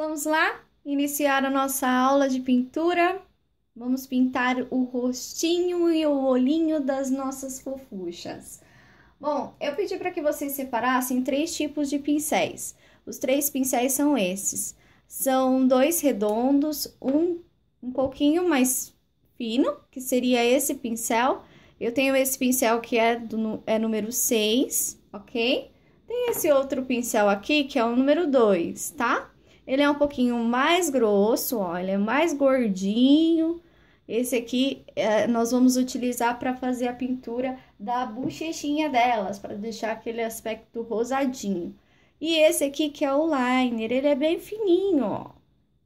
Vamos lá iniciar a nossa aula de pintura? Vamos pintar o rostinho e o olhinho das nossas fofuchas. Bom, eu pedi para que vocês separassem três tipos de pincéis. Os três pincéis são esses. São dois redondos, um um pouquinho mais fino, que seria esse pincel. Eu tenho esse pincel que é, do, é número 6, ok? Tem esse outro pincel aqui, que é o número 2, tá? Ele é um pouquinho mais grosso, ó, ele é mais gordinho. Esse aqui é, nós vamos utilizar para fazer a pintura da bochechinha delas, para deixar aquele aspecto rosadinho. E esse aqui que é o liner, ele é bem fininho, ó.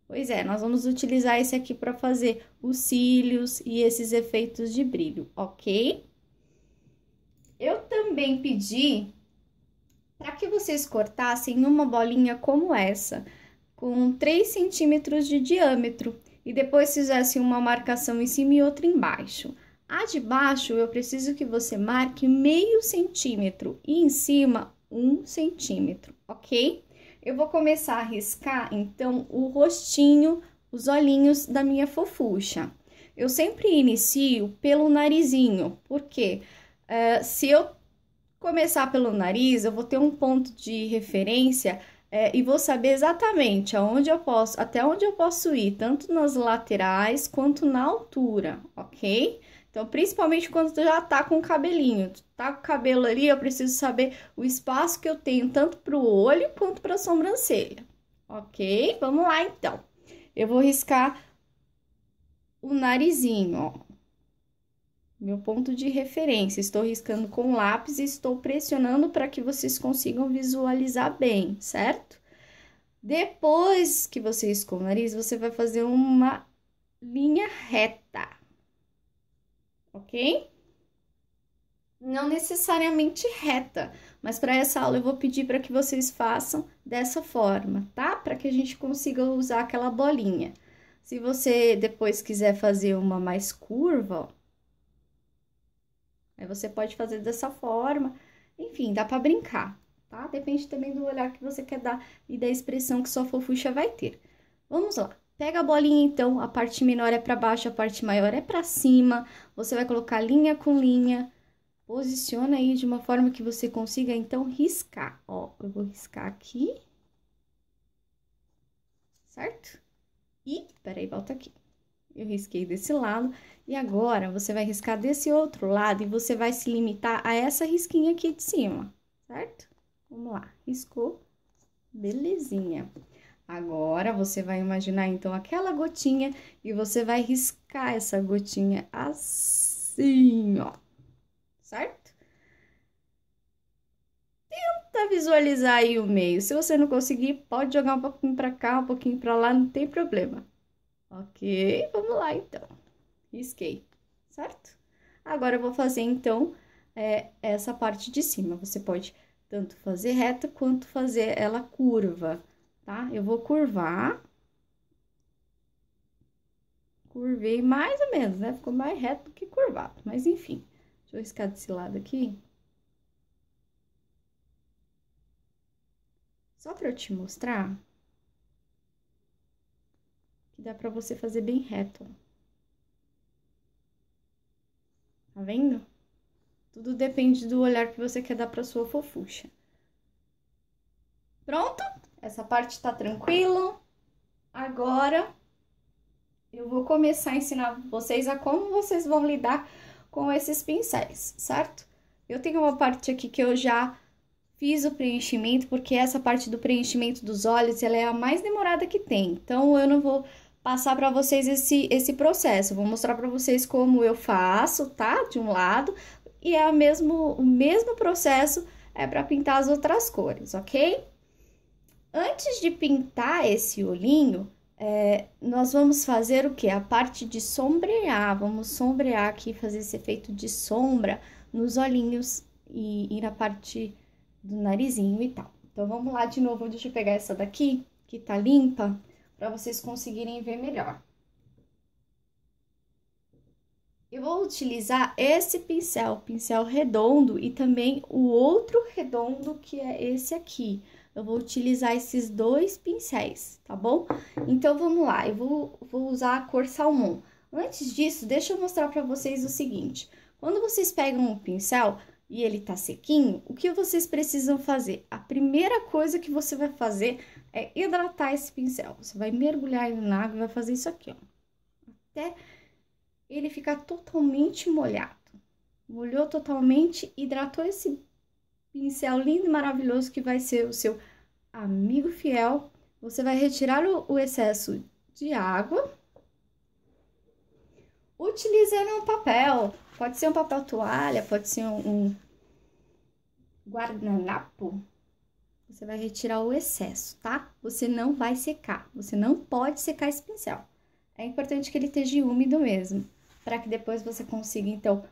Pois é, nós vamos utilizar esse aqui para fazer os cílios e esses efeitos de brilho, ok? Eu também pedi para que vocês cortassem uma bolinha como essa com 3 centímetros de diâmetro e depois fizesse uma marcação em cima e outra embaixo. A de baixo eu preciso que você marque meio centímetro e em cima um centímetro, ok? Eu vou começar a riscar então o rostinho, os olhinhos da minha fofucha. Eu sempre inicio pelo narizinho, porque uh, se eu começar pelo nariz, eu vou ter um ponto de referência é, e vou saber exatamente aonde eu posso, até onde eu posso ir, tanto nas laterais quanto na altura, ok? Então, principalmente quando tu já tá com o cabelinho, tu tá com o cabelo ali, eu preciso saber o espaço que eu tenho tanto pro olho quanto pra sobrancelha, ok? Vamos lá, então. Eu vou riscar o narizinho, ó meu ponto de referência. Estou riscando com lápis e estou pressionando para que vocês consigam visualizar bem, certo? Depois que você riscou o nariz, você vai fazer uma linha reta, ok? Não necessariamente reta, mas para essa aula eu vou pedir para que vocês façam dessa forma, tá? Para que a gente consiga usar aquela bolinha. Se você depois quiser fazer uma mais curva, ó, Aí você pode fazer dessa forma. Enfim, dá para brincar, tá? Depende também do olhar que você quer dar e da expressão que sua fofucha vai ter. Vamos lá. Pega a bolinha então, a parte menor é para baixo, a parte maior é para cima. Você vai colocar linha com linha. Posiciona aí de uma forma que você consiga então riscar. Ó, eu vou riscar aqui. Certo? E, peraí, volta aqui. Eu risquei desse lado e agora você vai riscar desse outro lado e você vai se limitar a essa risquinha aqui de cima, certo? Vamos lá, riscou, belezinha. Agora, você vai imaginar, então, aquela gotinha e você vai riscar essa gotinha assim, ó, certo? Tenta visualizar aí o meio. Se você não conseguir, pode jogar um pouquinho pra cá, um pouquinho pra lá, não tem problema. Ok, vamos lá então. Risquei, certo? Agora eu vou fazer então é, essa parte de cima. Você pode tanto fazer reta quanto fazer ela curva, tá? Eu vou curvar. Curvei mais ou menos, né? Ficou mais reto do que curvado, mas enfim. Deixa eu riscar desse lado aqui. Só para eu te mostrar que dá pra você fazer bem reto. Tá vendo? Tudo depende do olhar que você quer dar pra sua fofucha. Pronto? Essa parte tá tranquilo. Agora, eu vou começar a ensinar vocês a como vocês vão lidar com esses pincéis, certo? Eu tenho uma parte aqui que eu já fiz o preenchimento, porque essa parte do preenchimento dos olhos, ela é a mais demorada que tem. Então, eu não vou passar para vocês esse, esse processo. Vou mostrar para vocês como eu faço, tá? De um lado, e é o mesmo, o mesmo processo é para pintar as outras cores, ok? Antes de pintar esse olhinho, é, nós vamos fazer o que? A parte de sombrear, vamos sombrear aqui, fazer esse efeito de sombra nos olhinhos e, e na parte do narizinho e tal. Então, vamos lá de novo, deixa eu pegar essa daqui, que tá limpa para vocês conseguirem ver melhor. Eu vou utilizar esse pincel, pincel redondo, e também o outro redondo, que é esse aqui. Eu vou utilizar esses dois pincéis, tá bom? Então, vamos lá, eu vou, vou usar a cor salmão. Antes disso, deixa eu mostrar para vocês o seguinte. Quando vocês pegam um pincel e ele tá sequinho, o que vocês precisam fazer? A primeira coisa que você vai fazer é hidratar esse pincel. Você vai mergulhar ele na água e vai fazer isso aqui, ó. Até ele ficar totalmente molhado. Molhou totalmente, hidratou esse pincel lindo e maravilhoso que vai ser o seu amigo fiel. Você vai retirar o, o excesso de água utilizando um papel. Pode ser um papel toalha, pode ser um, um guardanapo, você vai retirar o excesso, tá? Você não vai secar, você não pode secar esse pincel. É importante que ele esteja úmido mesmo, para que depois você consiga, então,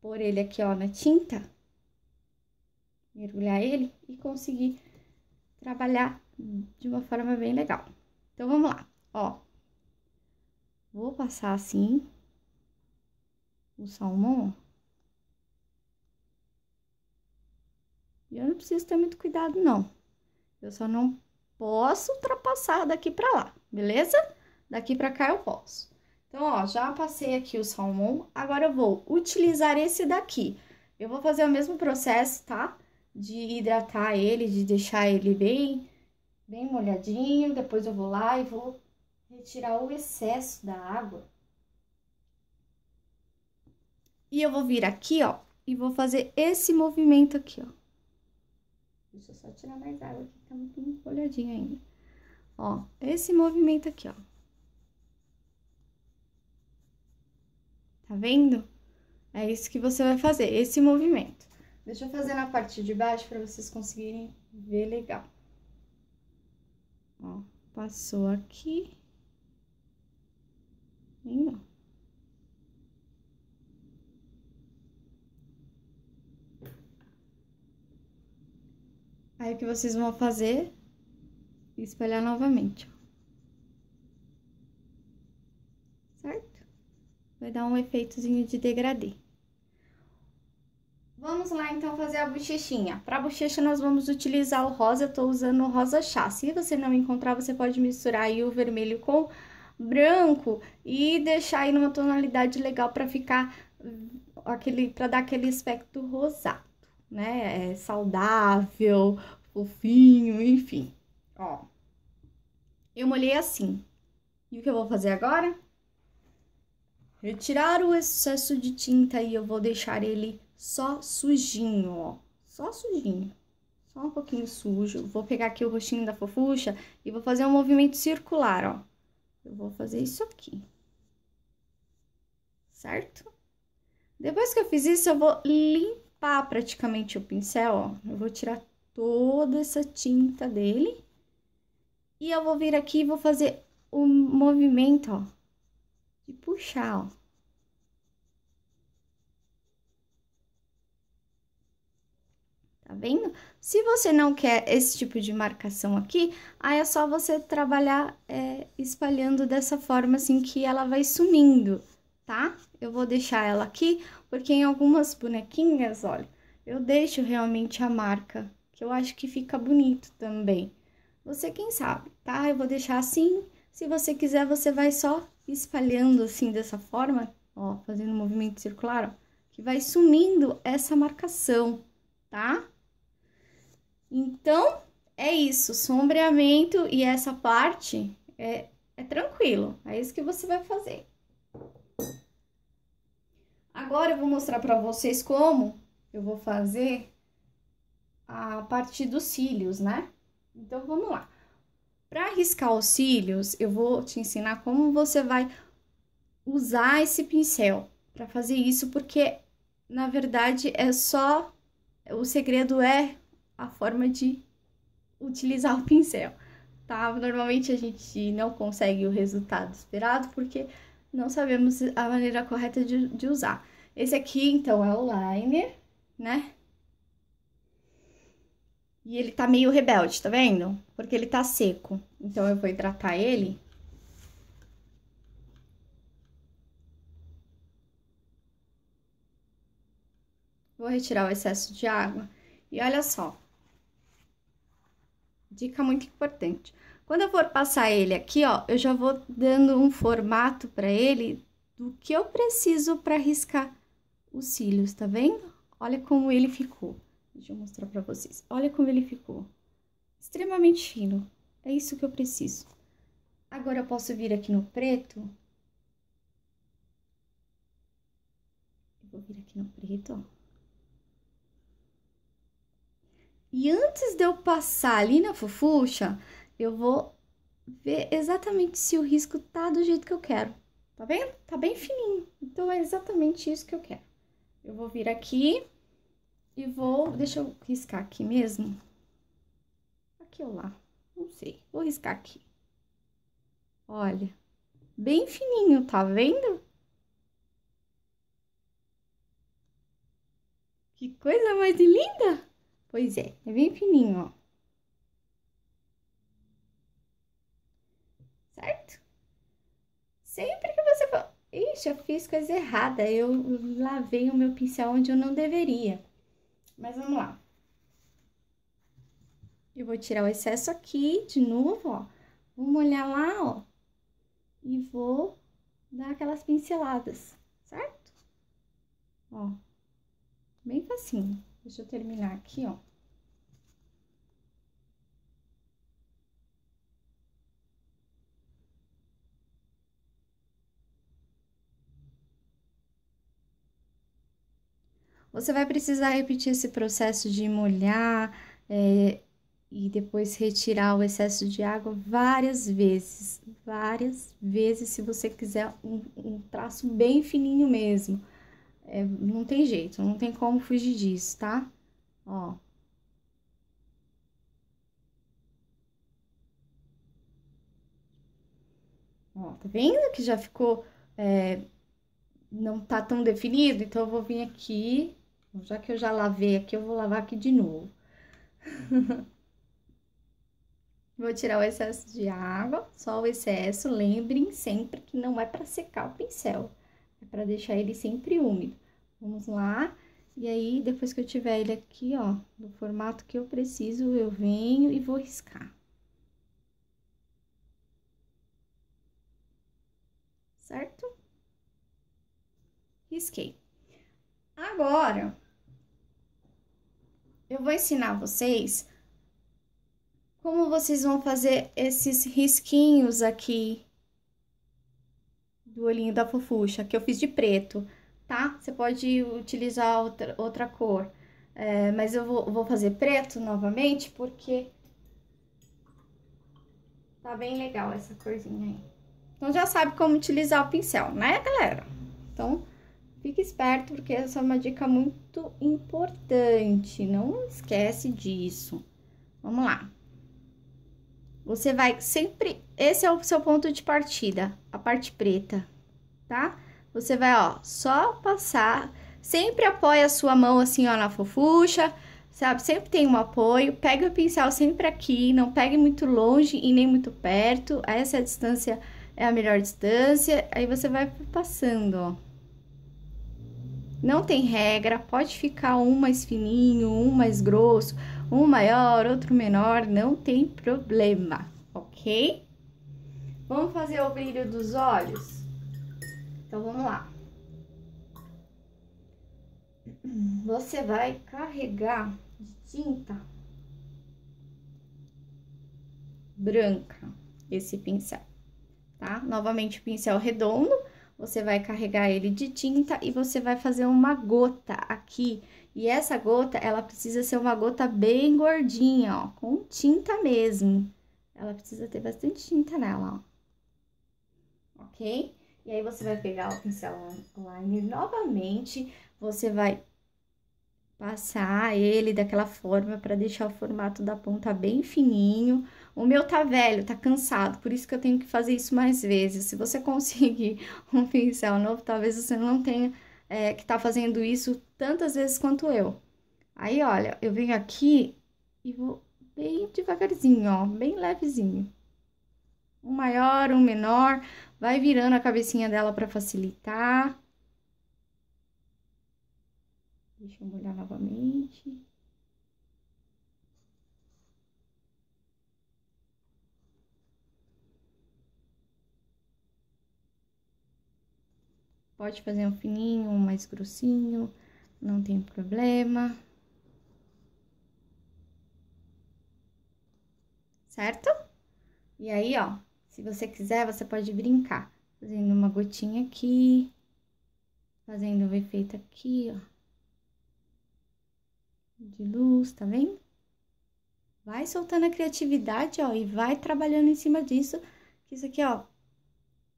pôr ele aqui, ó, na tinta, mergulhar ele e conseguir trabalhar de uma forma bem legal. Então, vamos lá, ó. Vou passar assim o salmão, ó. E eu não preciso ter muito cuidado, não. Eu só não posso ultrapassar daqui para lá, beleza? Daqui para cá eu posso. Então, ó, já passei aqui o salmão. Agora eu vou utilizar esse daqui. Eu vou fazer o mesmo processo, tá? De hidratar ele, de deixar ele bem, bem molhadinho. Depois eu vou lá e vou retirar o excesso da água. E eu vou vir aqui, ó, e vou fazer esse movimento aqui, ó. Deixa eu só tirar mais água aqui, tá muito empolhadinha ainda. Ó, esse movimento aqui, ó. Tá vendo? É isso que você vai fazer, esse movimento. Deixa eu fazer na parte de baixo para vocês conseguirem ver legal. Ó, passou aqui. Vem, ó. Aí o que vocês vão fazer? Espalhar novamente, Certo? Vai dar um efeitozinho de degradê. Vamos lá, então, fazer a bochechinha. Para a bochecha, nós vamos utilizar o rosa. Eu estou usando o rosa chá. Se você não encontrar, você pode misturar aí o vermelho com branco e deixar aí numa tonalidade legal para ficar hum, aquele para dar aquele aspecto rosado né? É saudável, fofinho, enfim. Ó, eu molhei assim. E o que eu vou fazer agora? Retirar o excesso de tinta e eu vou deixar ele só sujinho, ó. Só sujinho. Só um pouquinho sujo. Vou pegar aqui o rostinho da fofucha e vou fazer um movimento circular, ó. Eu vou fazer isso aqui. Certo? Depois que eu fiz isso, eu vou limpar limpar praticamente o pincel, ó. Eu vou tirar toda essa tinta dele. E eu vou vir aqui e vou fazer um movimento, ó, de puxar, ó. Tá vendo? Se você não quer esse tipo de marcação aqui, aí é só você trabalhar é, espalhando dessa forma, assim, que ela vai sumindo tá? Eu vou deixar ela aqui, porque em algumas bonequinhas, olha, eu deixo realmente a marca, que eu acho que fica bonito também. Você quem sabe, tá? Eu vou deixar assim, se você quiser, você vai só espalhando assim, dessa forma, ó, fazendo um movimento circular, ó, que vai sumindo essa marcação, tá? Então, é isso, sombreamento e essa parte é, é tranquilo, é isso que você vai fazer. Agora eu vou mostrar para vocês como eu vou fazer a partir dos cílios, né? Então, vamos lá. Para riscar os cílios, eu vou te ensinar como você vai usar esse pincel para fazer isso, porque, na verdade, é só... O segredo é a forma de utilizar o pincel, tá? Normalmente a gente não consegue o resultado esperado, porque não sabemos a maneira correta de, de usar. Esse aqui, então, é o liner, né? E ele tá meio rebelde, tá vendo? Porque ele tá seco. Então, eu vou hidratar ele. Vou retirar o excesso de água. E olha só. Dica muito importante. Quando eu for passar ele aqui, ó, eu já vou dando um formato para ele do que eu preciso para riscar os cílios, tá vendo? Olha como ele ficou. Deixa eu mostrar para vocês. Olha como ele ficou. Extremamente fino. É isso que eu preciso. Agora eu posso vir aqui no preto. Vou vir aqui no preto, ó. E antes de eu passar ali na fofucha, eu vou ver exatamente se o risco tá do jeito que eu quero. Tá vendo? Tá bem fininho. Então é exatamente isso que eu quero. Eu vou vir aqui e vou, deixa eu riscar aqui mesmo. Aqui ou lá, não sei. Vou riscar aqui. Olha, bem fininho, tá vendo? Que coisa mais linda! Pois é, é bem fininho, ó. Sempre que você fala, ixi, eu fiz coisa errada, eu lavei o meu pincel onde eu não deveria. Mas vamos lá. Eu vou tirar o excesso aqui de novo, ó. Vou molhar lá, ó. E vou dar aquelas pinceladas, certo? Ó. Bem facinho. Deixa eu terminar aqui, ó. Você vai precisar repetir esse processo de molhar é, e depois retirar o excesso de água várias vezes, várias vezes, se você quiser um, um traço bem fininho mesmo. É, não tem jeito, não tem como fugir disso, tá? Ó. Ó, tá vendo que já ficou, é, não tá tão definido? Então, eu vou vir aqui já que eu já lavei aqui, eu vou lavar aqui de novo. Vou tirar o excesso de água, só o excesso. Lembrem sempre que não é para secar o pincel, é para deixar ele sempre úmido. Vamos lá. E aí, depois que eu tiver ele aqui, ó, no formato que eu preciso, eu venho e vou riscar. Certo? Risquei. Agora, eu vou ensinar vocês como vocês vão fazer esses risquinhos aqui do olhinho da fofucha, que eu fiz de preto, tá? Você pode utilizar outra, outra cor, é, mas eu vou, vou fazer preto novamente porque tá bem legal essa corzinha aí. Então já sabe como utilizar o pincel, né, galera? esperto, porque essa é uma dica muito importante. Não esquece disso. Vamos lá. Você vai sempre. Esse é o seu ponto de partida, a parte preta, tá? Você vai, ó, só passar. Sempre apoia a sua mão assim, ó, na fofucha, sabe? Sempre tem um apoio. Pega o pincel sempre aqui, não pegue muito longe e nem muito perto. Essa é a distância é a melhor distância. Aí você vai passando, ó. Não tem regra, pode ficar um mais fininho, um mais grosso, um maior, outro menor, não tem problema, ok? Vamos fazer o brilho dos olhos? Então, vamos lá. Você vai carregar tinta branca esse pincel, tá? Novamente, pincel redondo você vai carregar ele de tinta e você vai fazer uma gota aqui. E essa gota, ela precisa ser uma gota bem gordinha, ó, com tinta mesmo. Ela precisa ter bastante tinta nela, ó. Ok? E aí, você vai pegar o pincel liner novamente, você vai passar ele daquela forma para deixar o formato da ponta bem fininho, o meu tá velho, tá cansado, por isso que eu tenho que fazer isso mais vezes. Se você conseguir um pincel novo, talvez você não tenha é, que estar tá fazendo isso tantas vezes quanto eu. Aí, olha, eu venho aqui e vou bem devagarzinho, ó, bem levezinho. Um maior, um menor, vai virando a cabecinha dela para facilitar. Deixa eu molhar novamente. Pode fazer um fininho, um mais grossinho, não tem problema. Certo? E aí, ó, se você quiser, você pode brincar. Fazendo uma gotinha aqui, fazendo um efeito aqui, ó. De luz, tá vendo? Vai soltando a criatividade, ó, e vai trabalhando em cima disso, que isso aqui, ó,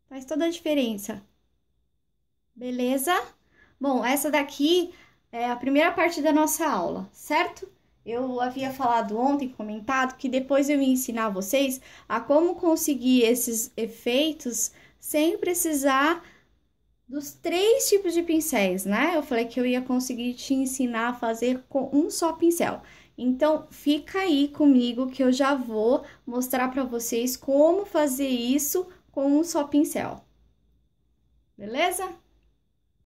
faz toda a diferença. Beleza? Bom, essa daqui é a primeira parte da nossa aula, certo? Eu havia falado ontem, comentado, que depois eu ia ensinar vocês a como conseguir esses efeitos sem precisar dos três tipos de pincéis, né? Eu falei que eu ia conseguir te ensinar a fazer com um só pincel. Então, fica aí comigo que eu já vou mostrar para vocês como fazer isso com um só pincel. Beleza?